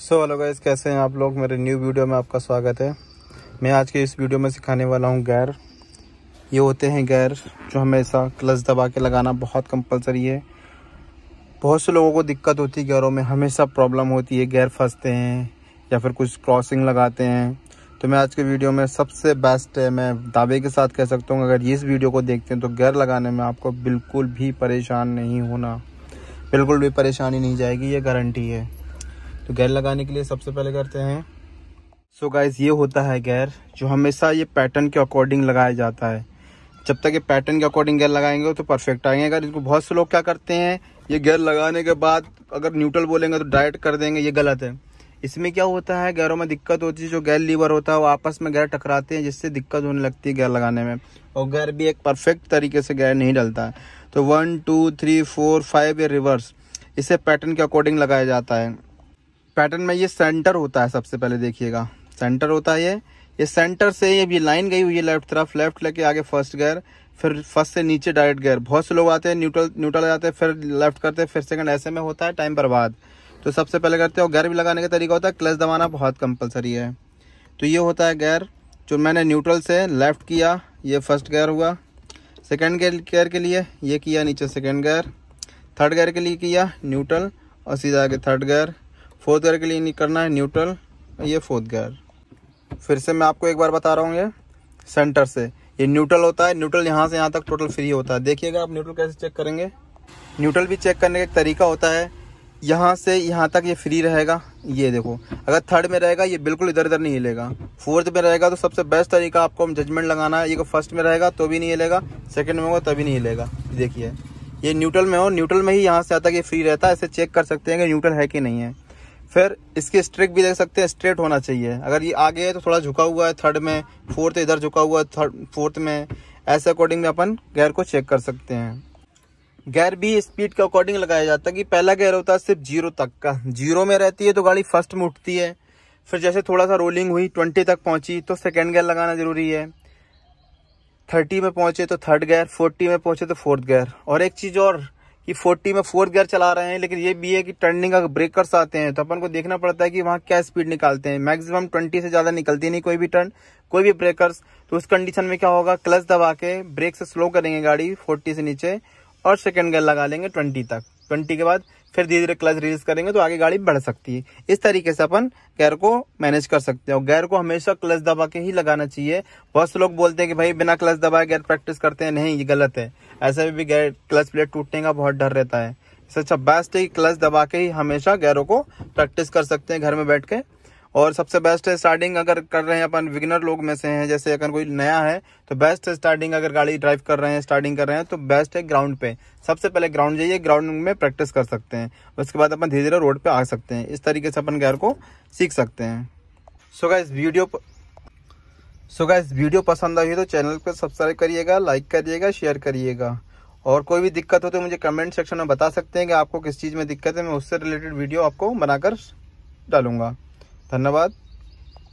so hello guys कैसे हैं आप लोग मेरे न्यू वीडियो में आपका स्वागत है मैं आज के इस वीडियो में सिखाने वाला हूं गैर ये होते हैं गैर जो हमेशा क्लच दबा के लगाना बहुत कंपलसरी है बहुत से लोगों को दिक्कत होती है गैरों में हमेशा प्रॉब्लम होती है गैर फंसते हैं या फिर कुछ क्रॉसिंग लगाते हैं तो मैं आज के वीडियो में सबसे बेस्ट है मैं दावे के साथ कह सकता हूँ अगर इस वीडियो को देखते हैं तो गैर लगाने में आपको बिल्कुल भी परेशान नहीं होना बिल्कुल भी परेशानी नहीं जाएगी ये गारंटी है तो गैर लगाने के लिए सबसे पहले करते हैं सो so गाइज ये होता है गैर जो हमेशा ये पैटर्न के अकॉर्डिंग लगाया जाता है जब तक ये पैटर्न के अकॉर्डिंग गैर लगाएंगे तो परफेक्ट आएंगे अगर इसको बहुत से लोग क्या करते हैं ये गैर लगाने के बाद अगर न्यूट्रल बोलेंगे तो डायरेक्ट कर देंगे ये गलत है इसमें क्या होता है गैरों में दिक्कत होती है जो गैर लीवर होता है वो आपस में गैर टकराते हैं जिससे दिक्कत होने लगती है गैर लगाने में और गैर भी एक परफेक्ट तरीके से गैर नहीं डलता है तो one two three four five या रिवर्स इसे पैटर्न के अकॉर्डिंग लगाया जाता है पैटर्न में ये सेंटर होता है सबसे पहले देखिएगा सेंटर होता है ये ये सेंटर से ये भी लाइन गई हुई है लेफ्ट तरफ लेफ्ट लेके आगे फर्स्ट गेयर फिर फर्स्ट से नीचे डायरेक्ट गेयर बहुत से लोग आते हैं न्यूट्रल न्यूट्रल जाते हैं फिर लेफ्ट करते हैं फिर सेकंड ऐसे में होता है टाइम बर्बाद तो सबसे पहले करते हैं और गेयर भी लगाने का तरीका होता है क्लच दबाना बहुत कंपलसरी है तो ये होता है गेयर जो मैंने न्यूट्रल से लेफ्ट किया ये फर्स्ट गेयर हुआ सेकेंड गेयर के लिए ये किया नीचे सेकेंड गेयर थर्ड गेयर के लिए किया न्यूट्रल और सीधा आगे थर्ड गेयर फोर्थ गेयर के लिए करना है न्यूट्रल ये फोर्थ गेयर फिर से मैं आपको एक बार बता रहा हूँ ये सेंटर से ये न्यूट्रल होता है न्यूट्रल यहाँ से यहाँ तक टोटल फ्री होता है देखिएगा आप न्यूट्रल कैसे चेक करेंगे न्यूट्रल भी चेक करने का एक तरीका होता है यहाँ से यहाँ तक ये फ्री रहेगा ये देखो अगर थर्ड में रहेगा ये बिल्कुल इधर उधर नहीं हिलेगा फोर्थ में रहेगा तो सबसे बेस्ट तरीका आपको हम जजमेंट लगाना है ये फर्स्ट में रहेगा तो भी नहीं हिलेगा सेकंड में होगा तभी तो नहीं हिलेगा देखिए ये न्यूट्रल में हो न्यूट्रल में ही यहाँ से आता है ये फ्री रहता है ऐसे चेक कर सकते हैं कि न्यूट्रल है कि नहीं है फिर इसके स्ट्रिक भी देख सकते हैं स्ट्रेट होना चाहिए अगर ये आगे है तो थोड़ा झुका हुआ है थर्ड में फोर्थ इधर झुका हुआ है थर्ड फोर्थ में ऐसे अकॉर्डिंग में अपन गेयर को चेक कर सकते हैं गैर भी स्पीड के अकॉर्डिंग लगाया जाता है कि पहला गेयर होता है सिर्फ जीरो तक का जीरो में रहती है तो गाड़ी फर्स्ट में उठती है फिर जैसे थोड़ा सा रोलिंग हुई ट्वेंटी तक पहुंची तो सेकेंड गेयर लगाना ज़रूरी है थर्टी में पहुंचे तो थर्ड गेयर फोर्टी में पहुंचे तो फोर्थ गेयर और एक चीज़ और कि 40 में फोर्थ गियर चला रहे हैं लेकिन ये भी है कि टर्निंग अगर ब्रेकर्स आते हैं तो अपन को देखना पड़ता है कि वहाँ क्या स्पीड निकालते हैं मैक्सिमम 20 से ज़्यादा निकलती नहीं कोई भी टर्न कोई भी ब्रेकर्स तो उस कंडीशन में क्या होगा क्लच दबा के ब्रेक से स्लो करेंगे गाड़ी फोर्टी से नीचे और सेकेंड गियर लगा लेंगे ट्वेंटी तक ट्वेंटी के बाद फिर धीरे धीरे क्लच रिलीज करेंगे तो आगे गाड़ी बढ़ सकती है इस तरीके से अपन गैर को मैनेज कर सकते हैं गैर को हमेशा क्लच दबा के ही लगाना चाहिए बहुत से लोग बोलते हैं कि भाई बिना क्लच दबाए गैर प्रैक्टिस करते हैं नहीं ये गलत है ऐसे में भी गैर क्लच प्लेट टूटने का बहुत डर रहता है इससे अच्छा बेस्ट है क्लच दबा के ही हमेशा गैरों को प्रैक्टिस कर सकते हैं घर में बैठ के और सबसे बेस्ट है स्टार्टिंग अगर कर रहे हैं अपन विगनर लोग में से हैं जैसे अगर कोई नया है तो बेस्ट है स्टार्टिंग अगर गाड़ी ड्राइव कर रहे हैं स्टार्टिंग कर रहे हैं तो बेस्ट है ग्राउंड पे सबसे पहले ग्राउंड जाइए ग्राउंड में प्रैक्टिस कर सकते हैं उसके बाद अपन धीरे धीरे रोड पर आ सकते हैं इस तरीके से अपन गैर को सीख सकते हैं सो इस वीडियो प... सो वीडियो पसंद आई तो चैनल को सब्सक्राइब करिएगा लाइक करिएगा शेयर करिएगा और कोई भी दिक्कत हो तो मुझे कमेंट सेक्शन में बता सकते हैं कि आपको किस चीज़ में दिक्कत है मैं उससे रिलेटेड वीडियो आपको बनाकर डालूंगा धन्यवाद